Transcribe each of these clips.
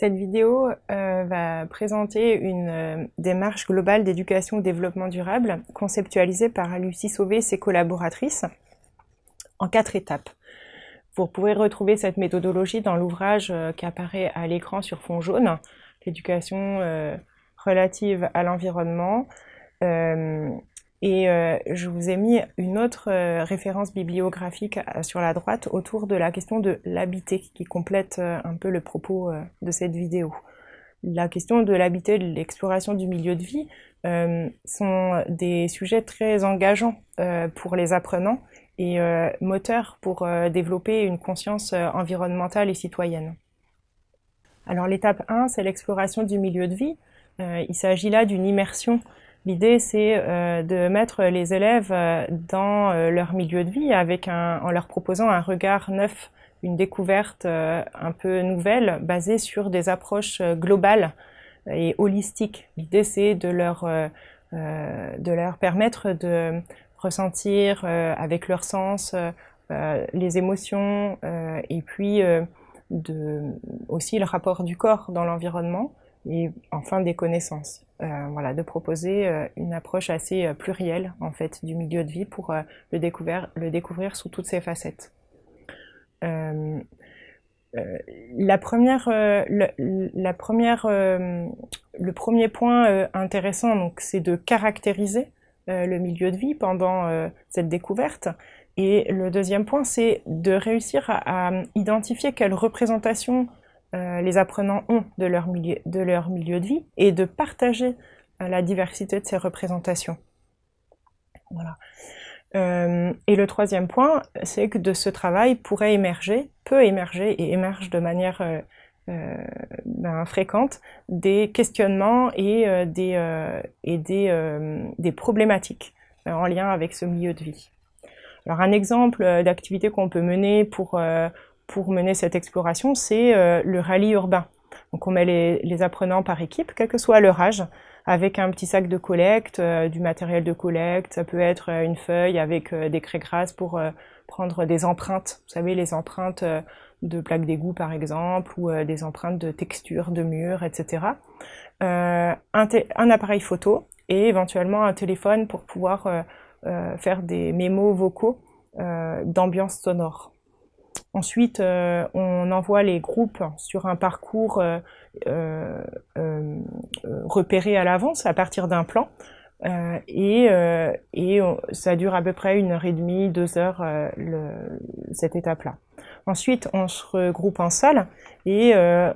Cette vidéo euh, va présenter une euh, démarche globale d'éducation au développement durable conceptualisée par Lucie Sauvé et ses collaboratrices en quatre étapes. Vous pourrez retrouver cette méthodologie dans l'ouvrage euh, qui apparaît à l'écran sur fond jaune, l'éducation relative à l'environnement, et euh, je vous ai mis une autre euh, référence bibliographique euh, sur la droite autour de la question de l'habité qui complète un peu le propos de cette vidéo. La question de l'habité, de l'exploration du milieu de vie sont des sujets très engageants pour les apprenants et moteurs pour développer une conscience environnementale et citoyenne. Alors l'étape 1, c'est l'exploration du milieu de vie. il s'agit là d'une immersion L'idée, c'est euh, de mettre les élèves euh, dans euh, leur milieu de vie avec un, en leur proposant un regard neuf, une découverte euh, un peu nouvelle basée sur des approches globales et holistiques. L'idée, c'est de leur, euh, de leur permettre de ressentir avec leur sens les émotions et puis de, aussi le rapport du corps dans l'environnement et enfin des connaissances. Euh, de proposer euh, une approche assez euh, plurielle en fait du milieu de vie pour le, découvrir, le découvrir sous toutes ses facettes. la première, le, premier point intéressant, donc, c'est de caractériser le milieu de vie pendant cette découverte. Et le deuxième point, c'est de réussir à, à identifier quelle représentation euh, les apprenants ont de leur, milieu, de leur milieu de vie et de partager euh, la diversité de ces représentations. Voilà. Euh, et le troisième point, c'est que de ce travail pourrait émerger, peut émerger et émerge de manière ben, fréquente des questionnements et, et des problématiques en lien avec ce milieu de vie. Alors un exemple d'activité qu'on peut mener pour pour mener cette exploration, c'est euh, le rallye urbain. Donc on met les, apprenants par équipe, quel que soit leur âge, avec un petit sac de collecte, euh, du matériel de collecte. Ça peut être euh, une feuille avec des craies grasses pour prendre des empreintes. Vous savez, les empreintes de plaques d'égout, par exemple, ou des empreintes de texture, de murs, etc. Un, un, appareil photo et éventuellement un téléphone pour pouvoir faire des mémos vocaux d'ambiance sonore. Ensuite, euh, on envoie les groupes sur un parcours euh, euh, euh repéré à l'avance à partir d'un plan. et, et ça dure à peu près une heure et demie, deux heures, le, cette étape-là. Ensuite, on se regroupe en salle et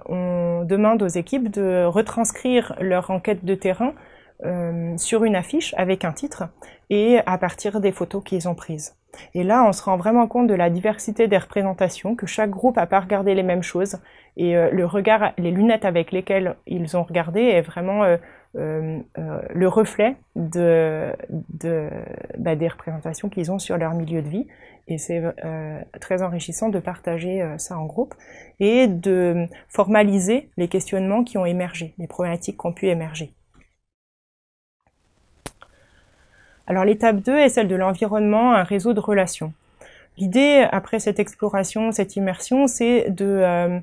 on demande aux équipes de retranscrire leur enquête de terrain euh, sur une affiche avec un titre et à partir des photos qu'ils ont prises. Et là, on se rend vraiment compte de la diversité des représentations, que chaque groupe n'a pas regardé les mêmes choses. Et euh, le regard, les lunettes avec lesquelles ils ont regardé est vraiment euh, le reflet de, de bah, des représentations qu'ils ont sur leur milieu de vie. Et c'est très enrichissant de partager ça en groupe et de formaliser les questionnements qui ont émergé, les problématiques qui ont pu émerger. Alors l'étape 2 est celle de l'environnement, un réseau de relations. L'idée, après cette exploration, cette immersion, c'est de, euh,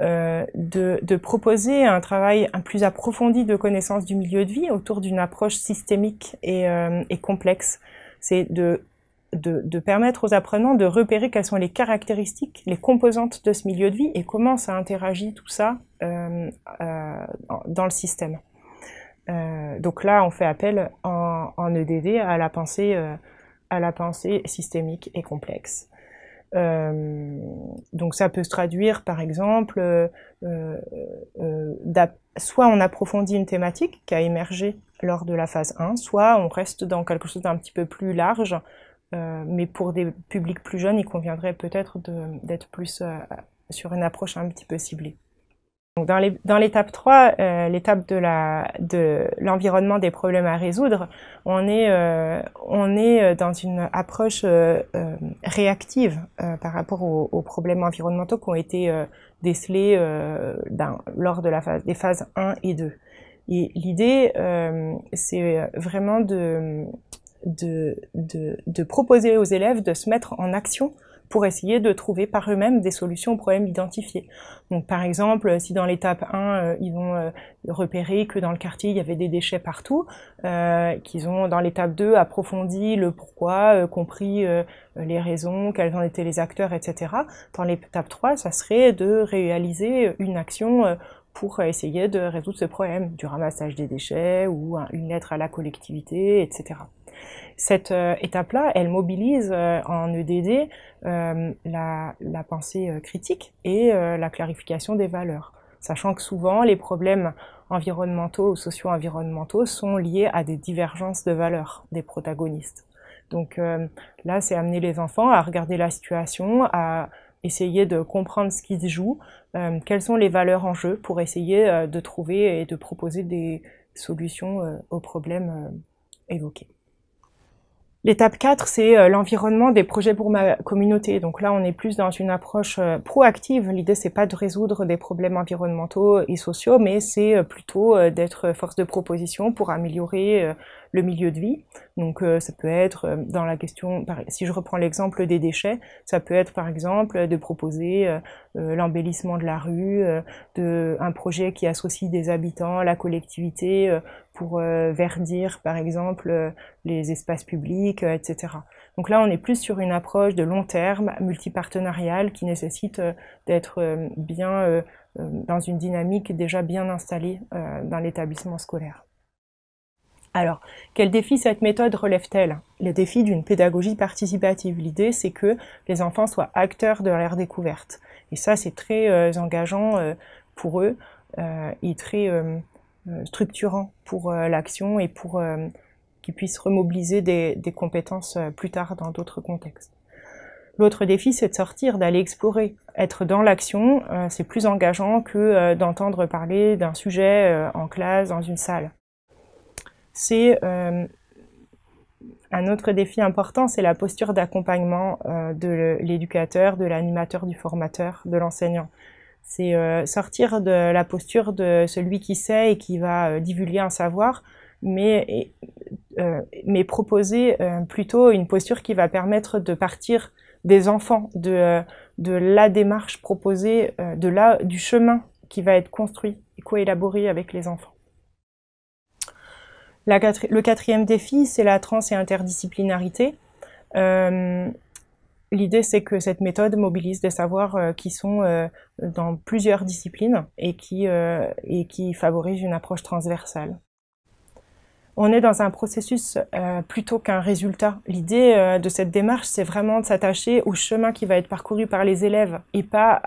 euh, de, proposer un travail un plus approfondi de connaissance du milieu de vie autour d'une approche systémique et, euh, complexe. C'est de, de, permettre aux apprenants de repérer quelles sont les caractéristiques, les composantes de ce milieu de vie et comment ça interagit tout ça dans le système. donc là, on fait appel à, en, EDD e à la pensée, euh, à la pensée systémique et complexe. Euh, donc ça peut se traduire par exemple, euh, soit on approfondit une thématique qui a émergé lors de la phase 1, soit on reste dans quelque chose d'un petit peu plus large, mais pour des publics plus jeunes, il conviendrait peut-être d'être plus sur une approche un petit peu ciblée dans l'étape 3, euh, l'étape de l'environnement de des problèmes à résoudre, on est, euh, euh, dans une approche réactive par rapport aux, problèmes environnementaux qui ont été décelés lors de la phase, des phases 1 et 2. Et l'idée, c'est vraiment de, de proposer aux élèves de se mettre en action pour essayer de trouver par eux-mêmes des solutions aux problèmes identifiés. Donc par exemple, si dans l'étape 1, euh, ils ont euh, repéré que dans le quartier, il y avait des déchets partout, euh, qu'ils ont dans l'étape 2 approfondi le pourquoi, compris les raisons, quels en étaient les acteurs, etc. Dans l'étape 3, ça serait de réaliser une action pour essayer de résoudre ce problème du ramassage des déchets ou une lettre à la collectivité, etc. Cette euh, étape-là, elle mobilise euh, en EDD euh, la, pensée critique et la clarification des valeurs, sachant que souvent les problèmes environnementaux ou socio-environnementaux sont liés à des divergences de valeurs des protagonistes. Donc là, c'est amener les enfants à regarder la situation, à essayer de comprendre ce qui se joue, quelles sont les valeurs en jeu pour essayer de trouver et de proposer des solutions aux problèmes évoqués. L'étape 4, c'est euh, l'environnement des projets pour ma communauté. Donc là, on est plus dans une approche euh, proactive. L'idée, c'est pas de résoudre des problèmes environnementaux et sociaux, mais c'est euh, plutôt d'être force de proposition pour améliorer le milieu de vie. Donc euh, ça peut être euh, dans la question, si je reprends l'exemple des déchets, ça peut être par exemple de proposer euh, l'embellissement de la rue, de, un projet qui associe des habitants, la collectivité, pour verdir par exemple les espaces publics, etc. Donc là, on est plus sur une approche de long terme, multipartenariale, qui nécessite d'être bien dans une dynamique déjà bien installée dans l'établissement scolaire. Alors, quel défi cette méthode relève-t-elle Le défi d'une pédagogie participative. L'idée, c'est que les enfants soient acteurs de leur découverte. Et ça, c'est très euh, engageant euh, pour eux euh, et très structurant pour l'action et pour qu'ils puissent remobiliser des, des compétences plus tard dans d'autres contextes. L'autre défi, c'est de sortir, d'aller explorer. Être dans l'action, c'est plus engageant que d'entendre parler d'un sujet en classe, dans une salle c'est euh, un autre défi important, c'est la posture d'accompagnement euh, de l'éducateur, de l'animateur, du formateur, de l'enseignant. C'est euh, sortir de la posture de celui qui sait et qui va divulguer un savoir, mais, mais proposer plutôt une posture qui va permettre de partir des enfants, de, de la démarche proposée, de la, du chemin qui va être construit et coélaboré avec les enfants le quatrième défi, c'est la trans et interdisciplinarité. Euh, l'idée, c'est que cette méthode mobilise des savoirs euh, qui sont euh, dans plusieurs disciplines et qui, favorisent une approche transversale. On est dans un processus plutôt qu'un résultat. L'idée de cette démarche, c'est vraiment de s'attacher au chemin qui va être parcouru par les élèves et pas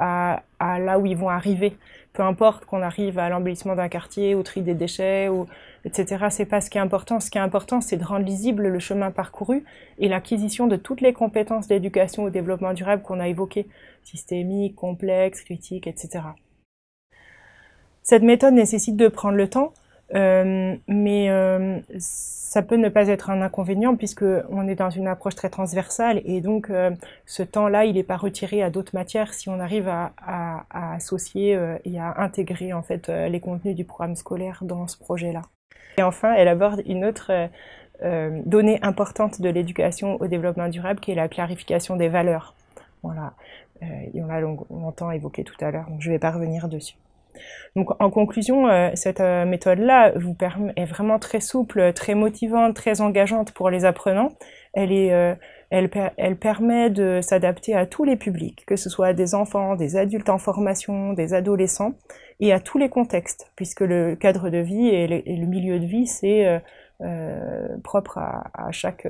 à là où ils vont arriver peu importe qu'on arrive à l'embellissement d'un quartier, au tri des déchets, ou, etc. C'est pas ce qui est important. Ce qui est important, c'est de rendre lisible le chemin parcouru et l'acquisition de toutes les compétences d'éducation au développement durable qu'on a évoquées, systémique, complexe, critique, etc. Cette méthode nécessite de prendre le temps, euh, mais euh, ça peut ne pas être un inconvénient puisque on est dans une approche très transversale et donc euh, ce temps-là, il n'est pas retiré à d'autres matières si on arrive à, à, à associer et à intégrer en fait les contenus du programme scolaire dans ce projet-là. Et enfin, elle aborde une autre donnée importante de l'éducation au développement durable qui est la clarification des valeurs. Voilà, et on l'a longtemps évoqué tout à l'heure, donc je ne vais pas revenir dessus. Donc en conclusion, euh, cette euh, méthode-là est vraiment très souple, très motivante, très engageante pour les apprenants. Elle, est, euh, elle, permet de s'adapter à tous les publics, que ce soit des enfants, des adultes en formation, des adolescents, et à tous les contextes, puisque le cadre de vie et le, milieu de vie, c'est propre à chaque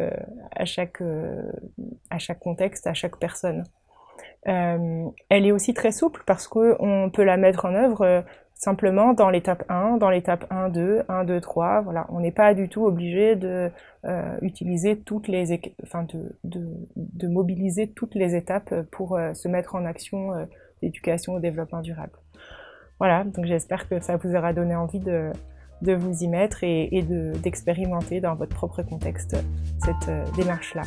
contexte, à chaque personne. Euh, elle est aussi très souple parce qu'on peut la mettre en œuvre euh, simplement dans l'étape 1, dans l'étape 1, 2, 1, 2, 3. Voilà, on n'est pas du tout obligé de euh, utiliser toutes les, de, mobiliser toutes les étapes pour se mettre en action d'éducation au développement durable. Voilà, donc j'espère que ça vous aura donné envie de, vous y mettre et d'expérimenter dans votre propre contexte cette démarche-là.